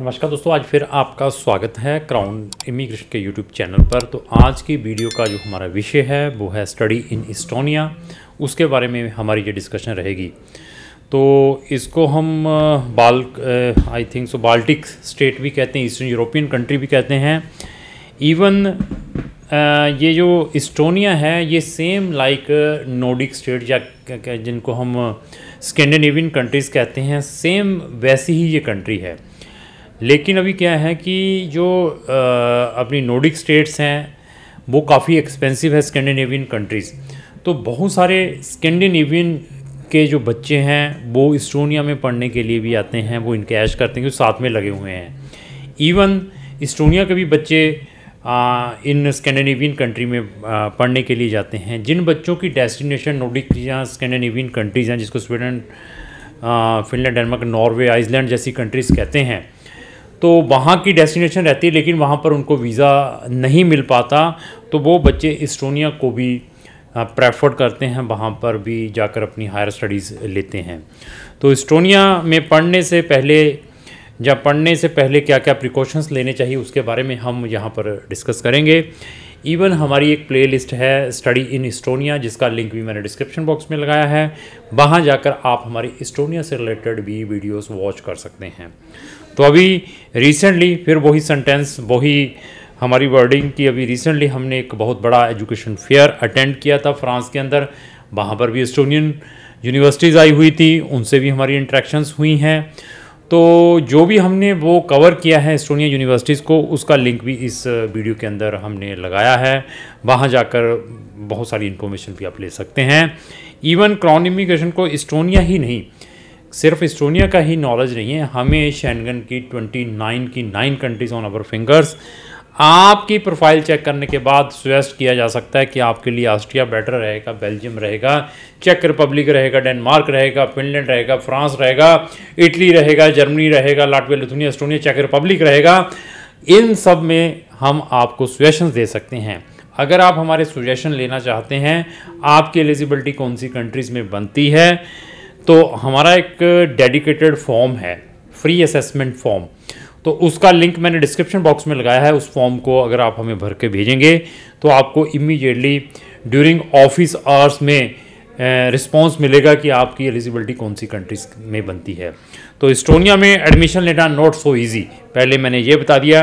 नमस्कार दोस्तों आज फिर आपका स्वागत है क्राउन इमिग्रेशन के यूट्यूब चैनल पर तो आज की वीडियो का जो हमारा विषय है वो है स्टडी इन इस्टोनिया उसके बारे में हमारी ये डिस्कशन रहेगी तो इसको हम बाल I think so Baltic state भी कहते हैं ईस्टर्न यूरोपियन कंट्री भी कहते हैं इवन ये जो इस्टोनिया है ये सेम लाइक नोडिक स्टेट या जिनको हम स्कैंडिनेवियन कंट्रीज़ कहते हैं सेम वैसी ही ये कंट्री है लेकिन अभी क्या है कि जो अपनी नोडिक स्टेट्स हैं वो काफ़ी एक्सपेंसिव है स्कैंडिनेवियन कंट्रीज़ तो बहुत सारे स्कैंडिनेवियन के जो बच्चे हैं वो इस्टोनिया में पढ़ने के लिए भी आते हैं वो इनकैश करते हैं जो साथ में लगे हुए हैं इवन इस्टोनिया के भी बच्चे आ, इन स्कैंडिनेवियन कंट्री में आ, पढ़ने के लिए जाते हैं जिन बच्चों की डेस्टिनेशन नोडिक या स्कैंडिनेवियन कंट्रीज़ हैं जिसको Sweden Finland Denmark Norway Iceland जैसी कंट्रीज़ कहते हैं तो वहाँ की डेस्टिनेशन रहती है लेकिन वहाँ पर उनको वीज़ा नहीं मिल पाता तो वो बच्चे इस्टोनिया को भी प्रेफर करते हैं वहाँ पर भी जाकर अपनी हायर स्टडीज़ लेते हैं तो इस्टोनिया में पढ़ने से पहले या पढ़ने से पहले क्या क्या प्रिकॉशंस लेने चाहिए उसके बारे में हम यहाँ पर डिस्कस करेंगे इवन हमारी एक प्लेलिस्ट है स्टडी इन इस्टोनिया जिसका लिंक भी मैंने डिस्क्रिप्शन बॉक्स में लगाया है वहाँ जाकर आप हमारी इस्टोनिया से रिलेटेड भी वीडियोस वॉच कर सकते हैं तो अभी रिसेंटली फिर वही सेंटेंस वही हमारी वर्डिंग की अभी रिसेंटली हमने एक बहुत बड़ा एजुकेशन फेयर अटेंड किया था फ्रांस के अंदर वहाँ पर भी एस्टोनियन यूनिवर्सिटीज़ आई हुई थी उनसे भी हमारी इंट्रैक्शंस हुई हैं तो जो भी हमने वो कवर किया है एस्टोनिया यूनिवर्सिटीज़ को उसका लिंक भी इस वीडियो के अंदर हमने लगाया है वहाँ जाकर बहुत सारी इन्फॉर्मेशन भी आप ले सकते हैं इवन क्रॉन इमिग्रेशन को एस्टोनिया ही नहीं सिर्फ इस्टोनिया का ही नॉलेज नहीं है हमें शैनगन की 29 की nine countries on our fingers आपकी प्रोफाइल चेक करने के बाद सुजेस्ट किया जा सकता है कि आपके लिए ऑस्ट्रिया बेटर रहेगा बेल्जियम रहेगा चेक रिपब्लिक रहेगा डेनमार्क रहेगा फिनलैंड रहेगा फ्रांस रहेगा इटली रहेगा जर्मनी रहेगा लाटवे लिथुनिया एस्टोनिया चेक रिपब्लिक रहेगा इन सब में हम आपको सुजेशन दे सकते हैं अगर आप हमारे सुजेशन लेना चाहते हैं आपकी एलिजिबिलिटी कौन सी कंट्रीज़ में बनती है तो हमारा एक डेडिकेटेड फॉर्म है फ्री असेसमेंट फॉर्म तो उसका लिंक मैंने डिस्क्रिप्शन बॉक्स में लगाया है उस फॉर्म को अगर आप हमें भर के भेजेंगे तो आपको इमीडिएटली ड्यूरिंग ऑफिस आवर्स में रिस्पॉन्स मिलेगा कि आपकी एलिजिबिलिटी कौन सी कंट्रीज में बनती है तो इस्टोनिया में एडमिशन लेना नॉट सो ईजी पहले मैंने ये बता दिया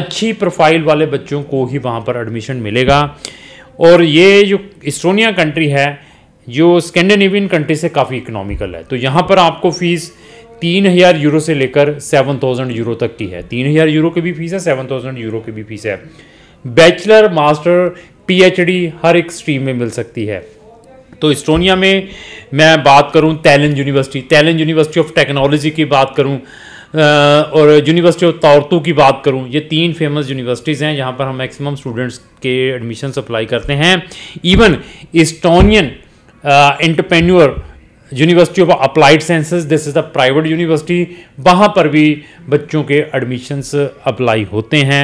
अच्छी प्रोफाइल वाले बच्चों को ही वहाँ पर एडमिशन मिलेगा और ये जो इस्टोनिया कंट्री है जो स्कैंडिनेवियन कंट्री से काफ़ी इकोनॉमिकल है तो यहाँ पर आपको फीस तीन हज़ार यूरो से लेकर सेवन थाउजेंड यूरो तक की है तीन हज़ार यूरो की भी फीस है सेवन थाउजेंड यूरो की भी फीस है बैचलर मास्टर पीएचडी हर एक स्ट्रीम में मिल सकती है तो इस्टोनिया में मैं बात करूँ Tallinn university Tallinn university of technology की बात करूँ और यूनिवर्सिटी ऑफ तौरतू की बात करूं ये तीन फेमस यूनिवर्सिटीज़ हैं जहाँ पर हम मैक्सिमम स्टूडेंट्स के एडमिशन अप्लाई करते हैं even Estonian entrepreneur university of applied sciences this is the private university वहाँ पर भी बच्चों के एडमिशन्स अप्लाई होते हैं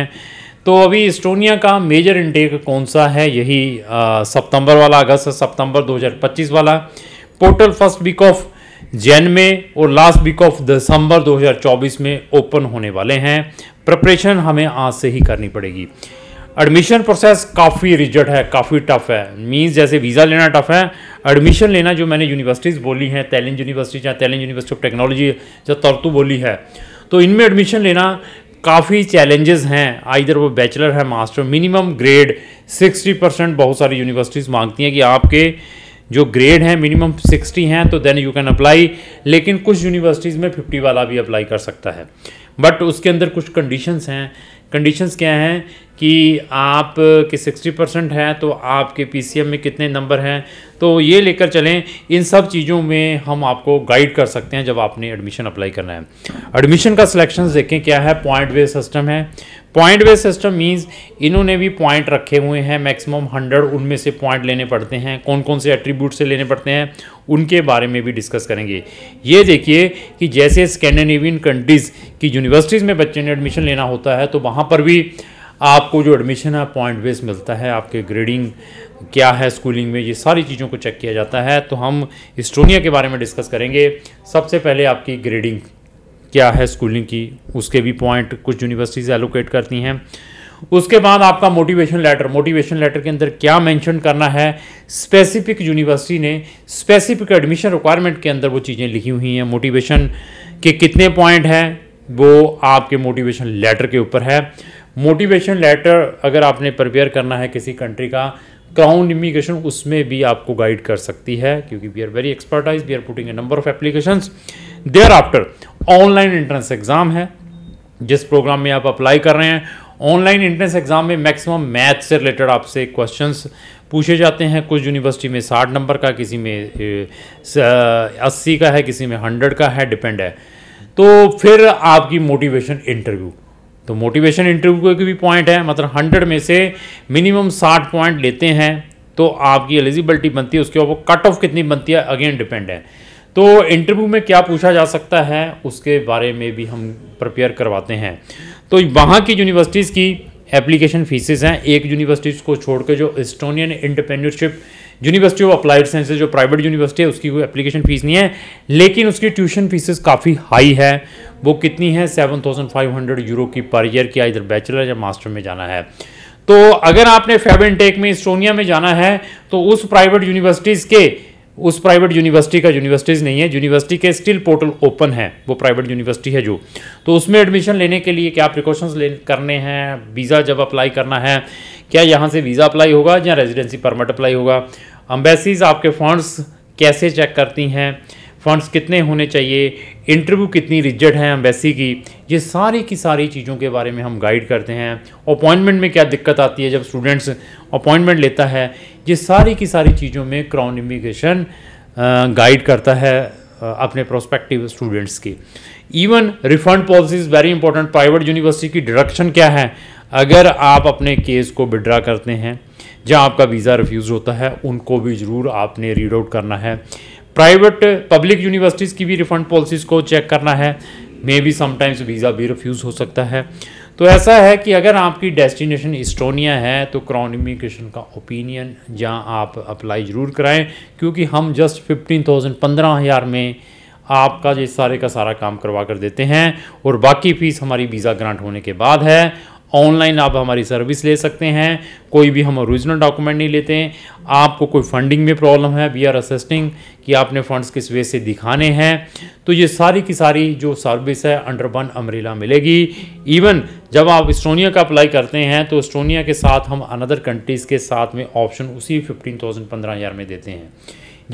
तो अभी इस्टोनिया का मेजर इंटेक कौन सा है यही uh, सितंबर वाला अगस्त सितंबर 2025 वाला portal first week of Jan में और लास्ट वीक ऑफ दिसंबर 2024 में ओपन होने वाले हैं प्रपरेशन हमें आज से ही करनी पड़ेगी एडमिशन प्रोसेस काफ़ी रिजट है काफ़ी टफ है मीन्स जैसे वीज़ा लेना टफ है एडमिशन लेना जो मैंने यूनिवर्सिटीज़ बोली हैं तैलेंज यूनिवर्सिटी या तैलेंज यूनिवर्सिटी ऑफ टेक्नोलॉजी या तरतू बोली है तो इनमें एडमिशन लेना काफ़ी चैलेंजेस हैं इधर वो बैचलर है मास्टर मिनिमम ग्रेड 60 परसेंट बहुत सारी यूनिवर्सिटीज़ मांगती हैं कि आपके जो ग्रेड हैं मिनिमम 60 हैं तो देन यू कैन अप्लाई लेकिन कुछ यूनिवर्सिटीज़ में 50 वाला भी अप्लाई कर सकता है बट उसके अंदर कुछ कंडीशंस हैं कंडीशंस क्या हैं कि आप के 60 परसेंट हैं तो आपके पीसीएम में कितने नंबर हैं तो ये लेकर चलें इन सब चीज़ों में हम आपको गाइड कर सकते हैं जब आपने एडमिशन अप्लाई करना है एडमिशन का सिलेक्शन देखें क्या है पॉइंट वे सिस्टम है पॉइंट बेस सिस्टम मीन्स इन्होंने भी पॉइंट रखे हुए हैं मैक्सिमम हंड्रेड उनमें से पॉइंट लेने पड़ते हैं कौन कौन से एट्रीब्यूट से लेने पड़ते हैं उनके बारे में भी डिस्कस करेंगे ये देखिए कि जैसे स्कैंडिनेवियन कंट्रीज़ की यूनिवर्सिटीज़ में बच्चे ने एडमिशन लेना होता है तो वहाँ पर भी आपको जो एडमिशन है पॉइंट वेस मिलता है आपके ग्रेडिंग क्या है स्कूलिंग में ये सारी चीज़ों को चेक किया जाता है तो हम इस्टोनिया के बारे में डिस्कस करेंगे सबसे पहले आपकी ग्रेडिंग क्या है स्कूलिंग की उसके भी पॉइंट कुछ यूनिवर्सिटीज़ एलोकेट करती हैं उसके बाद आपका मोटिवेशन लेटर मोटिवेशन लेटर के अंदर क्या मेंशन करना है स्पेसिफिक यूनिवर्सिटी ने स्पेसिफिक एडमिशन रिक्वायरमेंट के अंदर वो चीज़ें लिखी हुई हैं मोटिवेशन के कितने पॉइंट हैं वो आपके मोटिवेशन लेटर के ऊपर है मोटिवेशन लेटर अगर आपने प्रिपेयर करना है किसी कंट्री का क्राउन इमिग्रेशन उसमें भी आपको गाइड कर सकती है क्योंकि we are very expertise we are putting a number of applications there after online entrance exam है जिस प्रोग्राम में आप अप्लाई कर रहे हैं ऑनलाइन एंट्रेंस एग्ज़ाम में मैक्सिमम मैथ से रिलेटेड आपसे क्वेश्चंस पूछे जाते हैं कुछ यूनिवर्सिटी में साठ नंबर का किसी में अस्सी का है किसी में हंड्रेड का है डिपेंड है तो फिर आपकी मोटिवेशन इंटरव्यू तो मोटिवेशन इंटरव्यू का भी पॉइंट है मतलब हंड्रेड में से मिनिमम साठ पॉइंट लेते हैं तो आपकी एलिजिबिलिटी बनती है उसके ऊपर कट ऑफ कितनी बनती है अगेन डिपेंड है तो इंटरव्यू में क्या पूछा जा सकता है उसके बारे में भी हम प्रिपेयर करवाते हैं तो वहाँ की यूनिवर्सिटीज़ की एप्लीकेशन फीसेस हैं एक यूनिवर्सिटीज़ को छोड़कर जो Estonian entrepreneurship university of applied sciences जो प्राइवेट यूनिवर्सिटी है उसकी कोई एप्लीकेशन फ़ीस नहीं है लेकिन उसकी ट्यूशन फीसेस काफ़ी हाई है वो कितनी है seven thousand five hundred euro की पर ईयर की इधर बैचलर या मास्टर में जाना है तो अगर आपने फेब टेक में इस्टोनिया में जाना है तो उस प्राइवेट यूनिवर्सिटीज़ के उस प्राइवेट यूनिवर्सिटी का यूनिवर्सिटीज़ नहीं है यूनिवर्सिटी के स्टिल पोर्टल ओपन है वो प्राइवेट यूनिवर्सिटी है जो तो उसमें एडमिशन लेने के लिए क्या प्रिकॉशंस ले करने हैं वीज़ा जब अप्लाई करना है क्या यहाँ से वीज़ा अप्लाई होगा या रेजिडेंसी परमिट अप्लाई होगा अम्बेसीज आपके फंड्स कैसे चेक करती हैं फंड्स कितने होने चाहिए इंटरव्यू कितनी रिजट है एम्बेसी की ये सारी की सारी चीज़ों के बारे में हम गाइड करते हैं अपॉइंटमेंट में क्या दिक्कत आती है जब स्टूडेंट्स अपॉइंटमेंट लेता है ये सारी की सारी चीज़ों में क्राउन इमिग्रेशन गाइड करता है अपने प्रोस्पेक्टिव स्टूडेंट्स की even refund policy very important private university की डिडक्शन क्या है अगर आप अपने केस को विड्रा करते हैं जहाँ आपका वीज़ा रिफ्यूज़ होता है उनको भी ज़रूर आपने रीड आउट करना है प्राइवेट पब्लिक यूनिवर्सिटीज़ की भी रिफंड पॉलिसीज़ को चेक करना है मे बी समटाइम्स वीज़ा भी रिफ्यूज़ हो सकता है तो ऐसा है कि अगर आपकी डेस्टिनेशन इस्टोनिया है तो क्रॉन इमिग्रेशन का ओपिनियन जहाँ आप अप्लाई ज़रूर कराएं क्योंकि हम जस्ट फिफ्टीन थाउजेंड पंद्रह हज़ार में आपका जो सारे का सारा काम करवा कर देते हैं और बाकी फीस हमारी वीज़ा ग्रांट होने के बाद है ऑनलाइन आप हमारी सर्विस ले सकते हैं कोई भी हम ओरिजिनल डॉक्यूमेंट नहीं लेते हैं आपको कोई फंडिंग में प्रॉब्लम है वी आर असिस्टिंग कि आपने फंड्स किस वे से दिखाने हैं तो ये सारी की सारी जो सर्विस है अंडर वन अमरीला मिलेगी इवन जब आप इस्टोनिया का अप्लाई करते हैं तो इस्टोनिया के साथ हम अनदर कंट्रीज़ के साथ में ऑप्शन उसी फिफ्टीन थाउजेंड पंद्रह हज़ार में देते हैं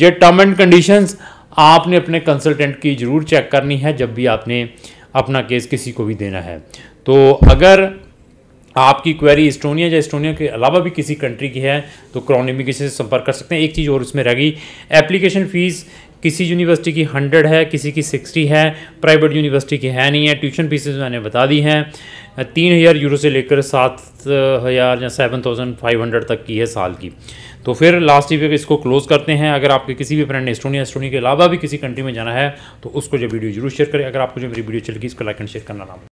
ये टर्म एंड कंडीशंस आपने अपने कंसल्टेंट की ज़रूर चेक करनी है जब भी आपने अपना केस किसी को भी देना है तो अगर आपकी क्वेरी इस्टोनिया या इस्टोनिया के अलावा भी किसी कंट्री की है तो क्रॉनिमी इमिग्रेशन से संपर्क कर सकते हैं एक चीज़ और इसमें रह गई एप्लीकेशन फ़ीस किसी यूनिवर्सिटी की हंड्रेड है किसी की सिक्सटी है प्राइवेट यूनिवर्सिटी की है नहीं है ट्यूशन फीसेज तो मैंने बता दी हैं तीन हज़ार यूरो से लेकर सात हज़ार या सेवन थाउजेंड फाइव हंड्रेड तक की है साल की तो फिर लास्ट ईयर इसको क्लोज़ करते हैं अगर आपके किसी भी फ्रेंड ने एस्टोनिया एस्टोनिया के अलावा भी किसी कंट्री में जाना है तो उसको जो वीडियो जरूर शेयर करें अगर आपको जो मेरी वीडियो चल गई इसको लाइक एंड शेयर करना ना